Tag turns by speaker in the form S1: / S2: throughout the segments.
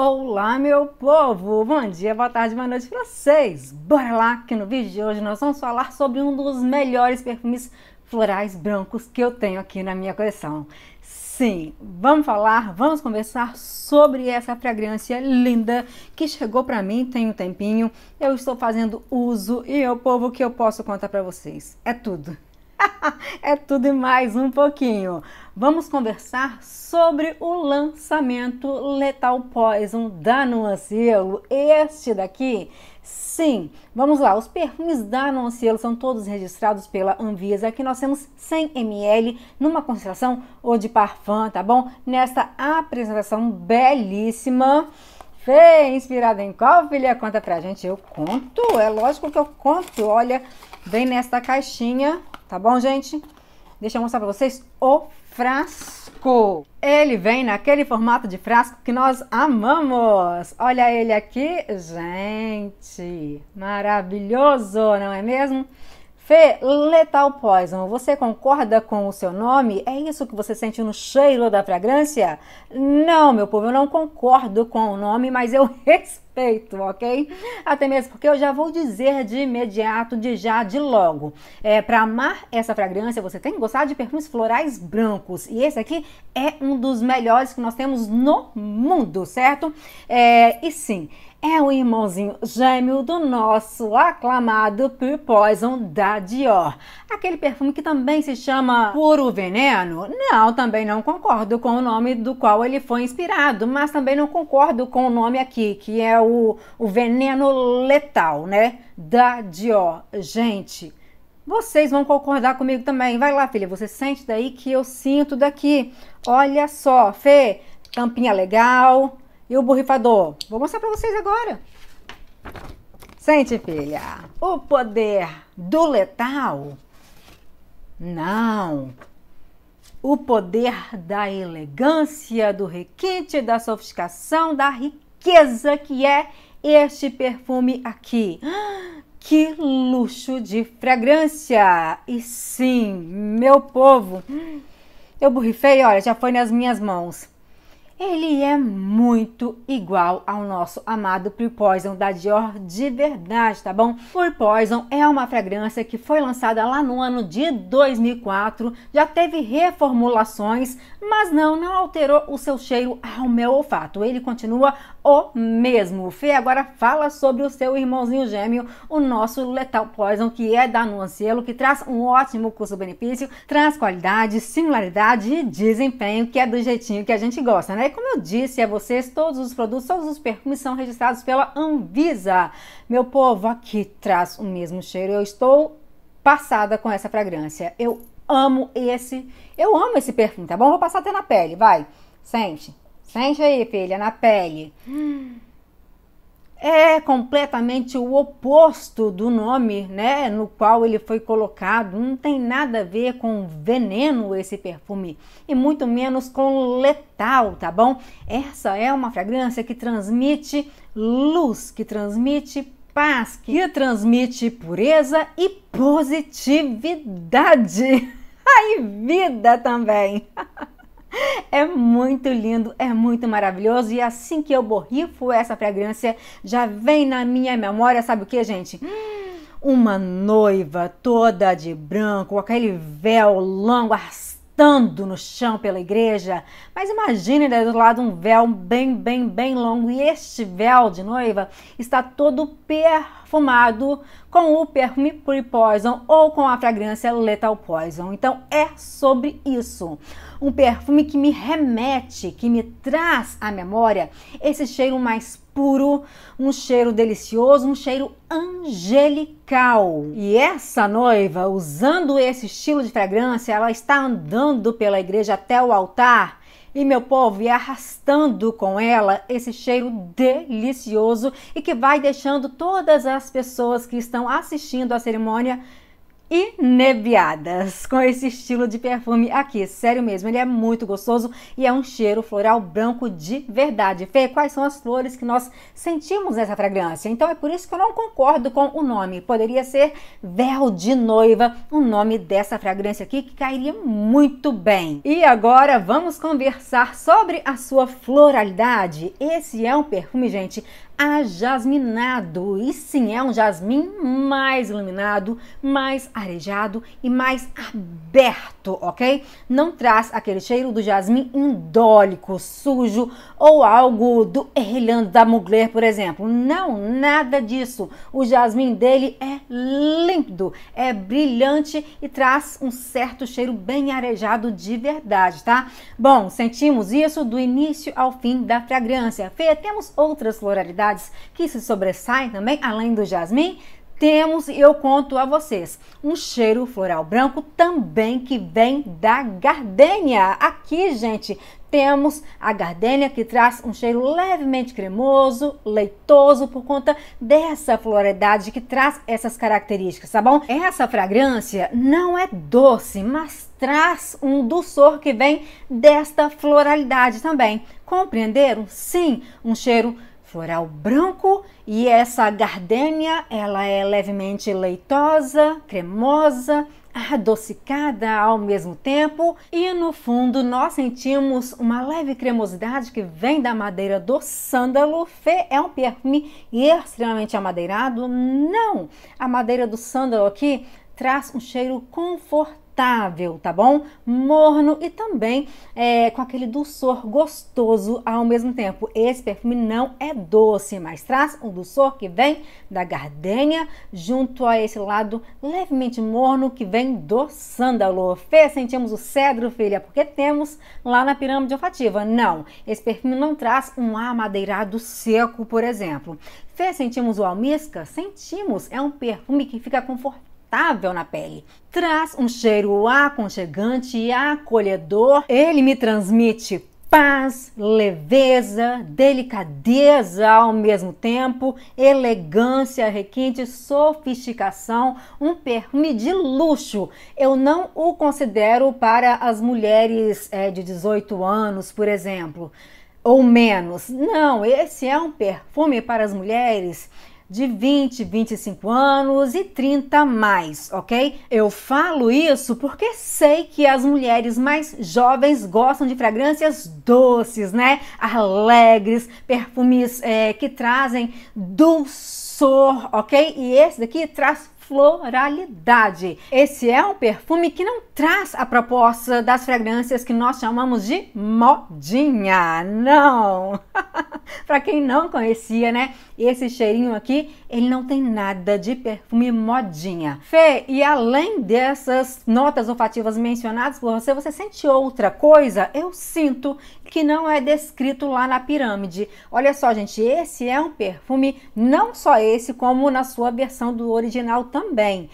S1: Olá, meu povo! Bom dia, boa tarde, boa noite para vocês! Bora lá que no vídeo de hoje nós vamos falar sobre um dos melhores perfumes florais brancos que eu tenho aqui na minha coleção. Sim, vamos falar, vamos conversar sobre essa fragrância linda que chegou para mim tem um tempinho. Eu estou fazendo uso e é o povo que eu posso contar para vocês. É tudo. é tudo e mais um pouquinho vamos conversar sobre o lançamento Letal Poison da Nuancielo. Este daqui, sim, vamos lá. Os perfumes da Nuancielo são todos registrados pela Anvisa. Aqui nós temos 100 ml numa concentração ou de parfum, tá bom? Nesta apresentação belíssima. Fê, inspirada em qual, filha? Conta pra gente. Eu conto, é lógico que eu conto. Olha, vem nesta caixinha, tá bom, gente? Deixa eu mostrar para vocês o frasco. Ele vem naquele formato de frasco que nós amamos. Olha ele aqui, gente. Maravilhoso, não é mesmo? Fê, Letal Poison, você concorda com o seu nome? É isso que você sente no cheiro da fragrância? Não, meu povo, eu não concordo com o nome, mas eu respeito, ok? Até mesmo porque eu já vou dizer de imediato, de já, de logo. É, Para amar essa fragrância, você tem que gostar de perfumes florais brancos. E esse aqui é um dos melhores que nós temos no mundo, certo? É, e sim, é o irmãozinho gêmeo do nosso aclamado Pure Poison da Dior. Aquele perfume que também se chama Puro Veneno? Não, também não concordo com o nome do qual ele foi inspirado, mas também não concordo com o nome aqui, que é o, o Veneno Letal, né? Da Dior. Gente, vocês vão concordar comigo também. Vai lá, filha, você sente daí que eu sinto daqui. Olha só, Fê, tampinha legal, e o borrifador? Vou mostrar para vocês agora. Sente, filha. O poder do letal? Não. O poder da elegância, do requinte, da sofisticação, da riqueza que é este perfume aqui. Que luxo de fragrância! E sim, meu povo, eu borrifei, olha, já foi nas minhas mãos ele é muito igual ao nosso amado Pure Poison da Dior de verdade, tá bom? Pure Poison é uma fragrância que foi lançada lá no ano de 2004, já teve reformulações, mas não, não alterou o seu cheiro ao meu olfato. Ele continua o mesmo. Fê agora fala sobre o seu irmãozinho gêmeo, o nosso Letal Poison, que é da Nuancielo, que traz um ótimo custo-benefício, traz qualidade, similaridade e desempenho, que é do jeitinho que a gente gosta, né? E como eu disse a vocês, todos os produtos, todos os perfumes são registrados pela Anvisa. Meu povo, aqui traz o mesmo cheiro. Eu estou passada com essa fragrância. Eu amo esse, eu amo esse perfume, tá bom? Vou passar até na pele, vai. Sente. Sente aí, filha, na pele. É completamente o oposto do nome, né, no qual ele foi colocado. Não tem nada a ver com veneno esse perfume e muito menos com letal, tá bom? Essa é uma fragrância que transmite luz, que transmite paz, que transmite pureza e positividade. Ai, vida também. É muito lindo, é muito maravilhoso e assim que eu borrifo essa fragrância, já vem na minha memória, sabe o que, gente? Uma noiva toda de branco, com aquele véu longo, assim gritando no chão pela igreja. Mas imagine daí né, do lado um véu bem, bem, bem longo e este véu de noiva está todo perfumado com o perfume Puri Poison ou com a fragrância Lethal Poison. Então é sobre isso. Um perfume que me remete, que me traz à memória esse cheiro mais puro, um cheiro delicioso, um cheiro angelical. E essa noiva, usando esse estilo de fragrância, ela está andando pela igreja até o altar e meu povo, e arrastando com ela esse cheiro delicioso e que vai deixando todas as pessoas que estão assistindo a cerimônia ineviadas com esse estilo de perfume aqui. Sério mesmo, ele é muito gostoso e é um cheiro floral branco de verdade. Fê, quais são as flores que nós sentimos nessa fragrância? Então é por isso que eu não concordo com o nome. Poderia ser véu de noiva, o nome dessa fragrância aqui que cairia muito bem. E agora vamos conversar sobre a sua floralidade. Esse é um perfume, gente, ajasminado. E sim, é um jasmim mais iluminado, mais arejado e mais aberto, ok? Não traz aquele cheiro do jasmim indólico, sujo ou algo do Errilhando da Mugler, por exemplo. Não, nada disso. O jasmim dele é límpido, é brilhante e traz um certo cheiro bem arejado de verdade, tá? Bom, sentimos isso do início ao fim da fragrância. Fê, temos outras floralidades que se sobressaem também, além do jasmim, temos, e eu conto a vocês, um cheiro floral branco também que vem da gardenia. Aqui, gente, temos a gardenia que traz um cheiro levemente cremoso, leitoso por conta dessa floralidade que traz essas características, tá bom? Essa fragrância não é doce, mas traz um doçor que vem desta floralidade também. Compreenderam? Sim, um cheiro floral branco e essa gardenia ela é levemente leitosa, cremosa, adocicada ao mesmo tempo e no fundo nós sentimos uma leve cremosidade que vem da madeira do sândalo. Fê é um perfume extremamente amadeirado? Não! A madeira do sândalo aqui traz um cheiro confortável tá bom? Morno e também é, com aquele doçor gostoso ao mesmo tempo. Esse perfume não é doce, mas traz um doçor que vem da gardenia junto a esse lado levemente morno que vem do sândalo. Fê, sentimos o cedro, filha, porque temos lá na pirâmide olfativa. Não, esse perfume não traz um amadeirado seco, por exemplo. Fê, sentimos o almisca? Sentimos. É um perfume que fica confortável confortável na pele. Traz um cheiro aconchegante e acolhedor. Ele me transmite paz, leveza, delicadeza ao mesmo tempo, elegância, requinte, sofisticação, um perfume de luxo. Eu não o considero para as mulheres é, de 18 anos, por exemplo, ou menos. Não, esse é um perfume para as mulheres de 20, 25 anos e 30 mais, ok? Eu falo isso porque sei que as mulheres mais jovens gostam de fragrâncias doces, né? Alegres, perfumes é, que trazem dulçor, ok? E esse daqui traz floralidade. Esse é um perfume que não traz a proposta das fragrâncias que nós chamamos de modinha, não. Para quem não conhecia, né? Esse cheirinho aqui, ele não tem nada de perfume modinha. Fê, e além dessas notas olfativas mencionadas por você, você sente outra coisa? Eu sinto que não é descrito lá na pirâmide. Olha só, gente, esse é um perfume, não só esse, como na sua versão do original também.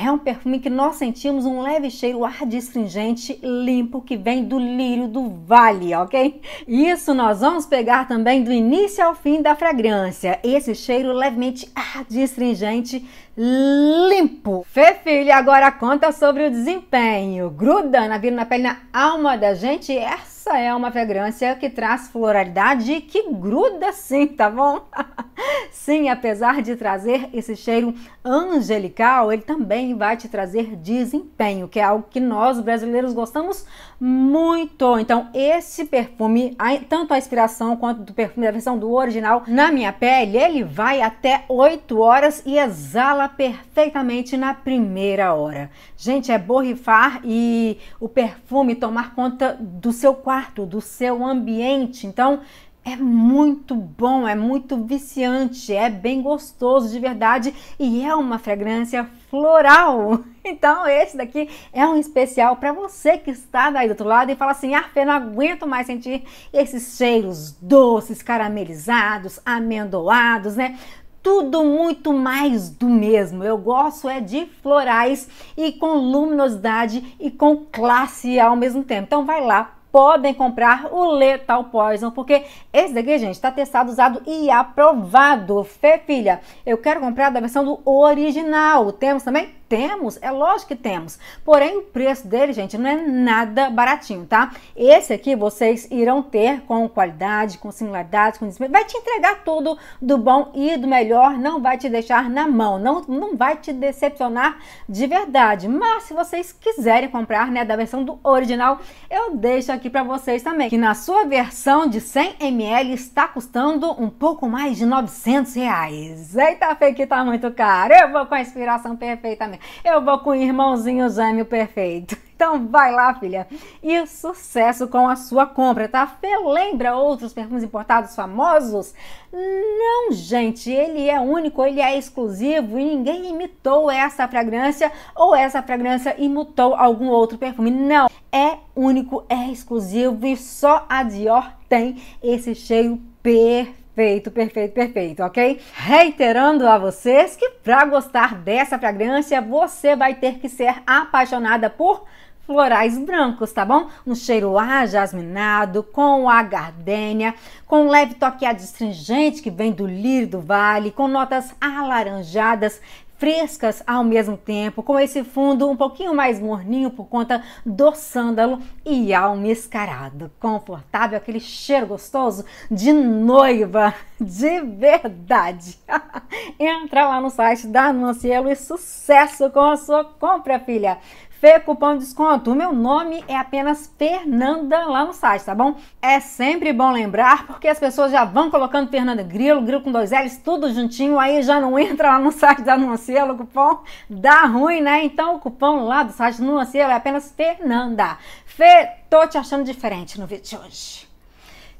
S1: É um perfume que nós sentimos um leve cheiro ardistringente limpo, que vem do lírio do vale, ok? Isso nós vamos pegar também do início ao fim da fragrância. Esse cheiro levemente ardistringente limpo. Fê, filha, agora conta sobre o desempenho. Gruda na vida, na pele, na alma da gente. Essa é essa é uma fragrância que traz floralidade e que gruda sim, tá bom? sim, apesar de trazer esse cheiro angelical, ele também vai te trazer desempenho, que é algo que nós brasileiros gostamos muito. Então, esse perfume, tanto a inspiração quanto o perfume da versão do original na minha pele, ele vai até 8 horas e exala perfeitamente na primeira hora. Gente, é borrifar e o perfume tomar conta do seu quarto quarto, do seu ambiente. Então, é muito bom, é muito viciante, é bem gostoso de verdade e é uma fragrância floral. Então, esse daqui é um especial para você que está daí do outro lado e fala assim: ah, Fê, não aguento mais sentir esses cheiros doces, caramelizados, amendoados, né? tudo muito mais do mesmo. Eu gosto é de florais e com luminosidade e com classe ao mesmo tempo. Então vai lá podem comprar o Letal Poison, porque esse daqui, gente, está testado, usado e aprovado. Fê, filha, eu quero comprar da versão do original. Temos também temos, é lógico que temos. Porém, o preço dele, gente, não é nada baratinho, tá? Esse aqui vocês irão ter com qualidade, com similaridade com desempenho. Vai te entregar tudo do bom e do melhor, não vai te deixar na mão, não, não vai te decepcionar de verdade. Mas se vocês quiserem comprar, né, da versão do original, eu deixo aqui para vocês também, que na sua versão de 100 ml está custando um pouco mais de 900 reais. Eita, feio que tá muito caro. Eu vou com a inspiração perfeitamente. Eu vou com o irmãozinho Zâmio perfeito. Então vai lá, filha. E sucesso com a sua compra, tá? Fê, lembra outros perfumes importados famosos? Não, gente, ele é único, ele é exclusivo e ninguém imitou essa fragrância ou essa fragrância imitou algum outro perfume. Não, é único, é exclusivo e só a Dior tem esse cheiro perfeito Perfeito, perfeito, perfeito, ok? Reiterando a vocês que para gostar dessa fragrância, você vai ter que ser apaixonada por florais brancos, tá bom? Um cheiro ajasminado, com a gardênia, com um leve toque adstringente que vem do lírio do vale, com notas alaranjadas, frescas ao mesmo tempo, com esse fundo um pouquinho mais morninho por conta do sândalo e almiscarado. Confortável, aquele cheiro gostoso de noiva, de verdade. Entra lá no site da Anuncielo e sucesso com a sua compra, filha. Fê, cupom de desconto. O meu nome é apenas Fernanda lá no site, tá bom? É sempre bom lembrar, porque as pessoas já vão colocando Fernanda Grilo, Grilo com dois L's, tudo juntinho, aí já não entra lá no site da Nuancielo, o cupom dá ruim, né? Então o cupom lá do site Nuancielo é apenas Fernanda. Fê, tô te achando diferente no vídeo de hoje.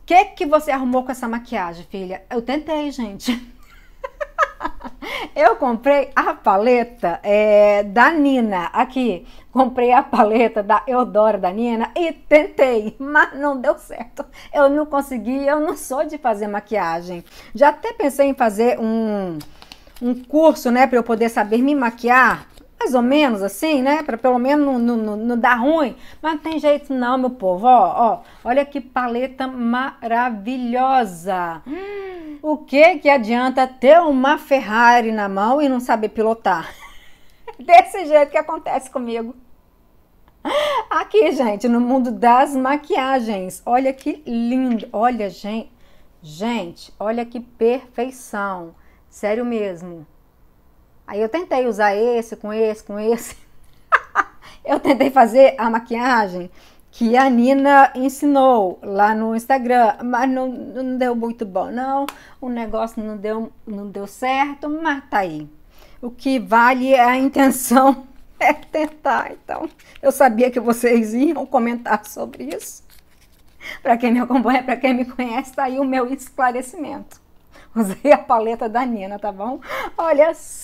S1: O que, que você arrumou com essa maquiagem, filha? Eu tentei, gente. Eu comprei a paleta é, da Nina aqui. Comprei a paleta da Eudora da Nina e tentei, mas não deu certo. Eu não consegui, eu não sou de fazer maquiagem. Já até pensei em fazer um, um curso, né, para eu poder saber me maquiar mais ou menos assim, né? Para pelo menos não, não, não, dar ruim. Mas não tem jeito não, meu povo. Ó, ó, olha que paleta maravilhosa. Hum, o que que adianta ter uma Ferrari na mão e não saber pilotar? Desse jeito que acontece comigo. Aqui, gente, no mundo das maquiagens. Olha que lindo. Olha, gente. Gente, olha que perfeição. Sério mesmo. Aí eu tentei usar esse, com esse, com esse. eu tentei fazer a maquiagem que a Nina ensinou lá no Instagram, mas não, não deu muito bom, não. O negócio não deu, não deu certo, mas tá aí. O que vale é a intenção, é tentar. Então, eu sabia que vocês iam comentar sobre isso. Para quem me acompanha, para quem me conhece, tá aí o meu esclarecimento. Usei a paleta da Nina, tá bom? Olha só